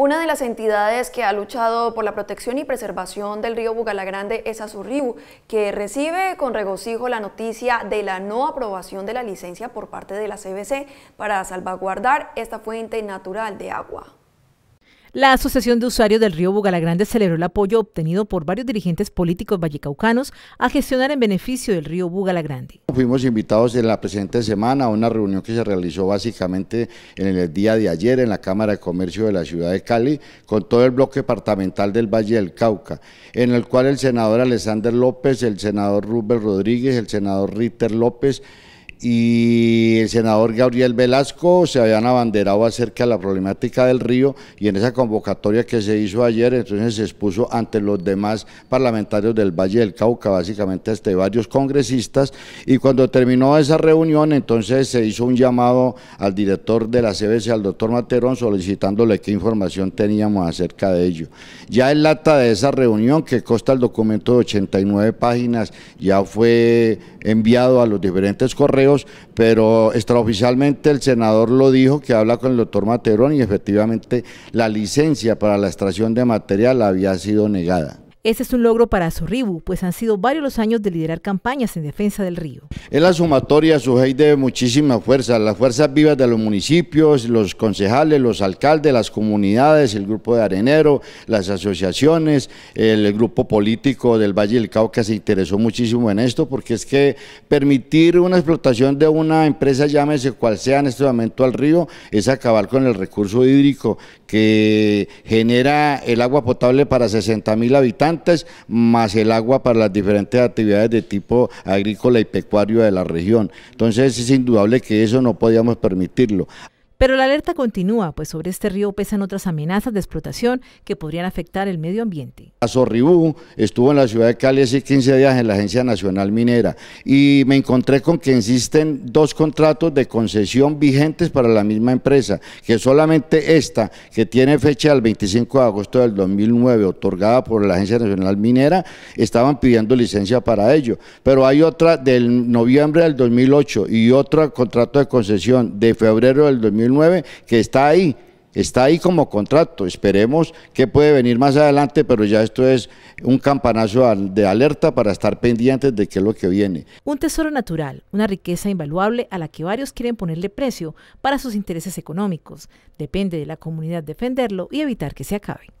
Una de las entidades que ha luchado por la protección y preservación del río Bugalagrande es Azurriu, que recibe con regocijo la noticia de la no aprobación de la licencia por parte de la CBC para salvaguardar esta fuente natural de agua. La Asociación de Usuarios del Río Bugalagrande celebró el apoyo obtenido por varios dirigentes políticos vallecaucanos a gestionar en beneficio del río Bugalagrande. Fuimos invitados en la presente semana a una reunión que se realizó básicamente en el día de ayer en la Cámara de Comercio de la ciudad de Cali con todo el bloque departamental del Valle del Cauca, en el cual el senador Alexander López, el senador Rubén Rodríguez, el senador Ritter López, y el senador Gabriel Velasco se habían abanderado acerca de la problemática del río y en esa convocatoria que se hizo ayer, entonces se expuso ante los demás parlamentarios del Valle del Cauca, básicamente este, varios congresistas, y cuando terminó esa reunión, entonces se hizo un llamado al director de la CBC, al doctor Materón, solicitándole qué información teníamos acerca de ello. Ya el acta de esa reunión, que consta el documento de 89 páginas, ya fue enviado a los diferentes correos, pero extraoficialmente el senador lo dijo que habla con el doctor Materón y efectivamente la licencia para la extracción de material había sido negada. Ese es un logro para Azurribu, pues han sido varios los años de liderar campañas en defensa del río. Es la sumatoria, su jey de muchísima fuerza, las fuerzas vivas de los municipios, los concejales, los alcaldes, las comunidades, el grupo de arenero, las asociaciones, el grupo político del Valle del Cauca se interesó muchísimo en esto, porque es que permitir una explotación de una empresa, llámese cual sea en este momento al río, es acabar con el recurso hídrico que genera el agua potable para 60 mil habitantes más el agua para las diferentes actividades de tipo agrícola y pecuario de la región. Entonces es indudable que eso no podíamos permitirlo. Pero la alerta continúa, pues sobre este río pesan otras amenazas de explotación que podrían afectar el medio ambiente. A estuvo en la ciudad de Cali hace 15 días en la Agencia Nacional Minera y me encontré con que existen dos contratos de concesión vigentes para la misma empresa, que solamente esta, que tiene fecha del 25 de agosto del 2009, otorgada por la Agencia Nacional Minera, estaban pidiendo licencia para ello. Pero hay otra del noviembre del 2008 y otro contrato de concesión de febrero del 2009 que está ahí, está ahí como contrato. Esperemos que puede venir más adelante, pero ya esto es un campanazo de alerta para estar pendientes de qué es lo que viene. Un tesoro natural, una riqueza invaluable a la que varios quieren ponerle precio para sus intereses económicos. Depende de la comunidad defenderlo y evitar que se acabe.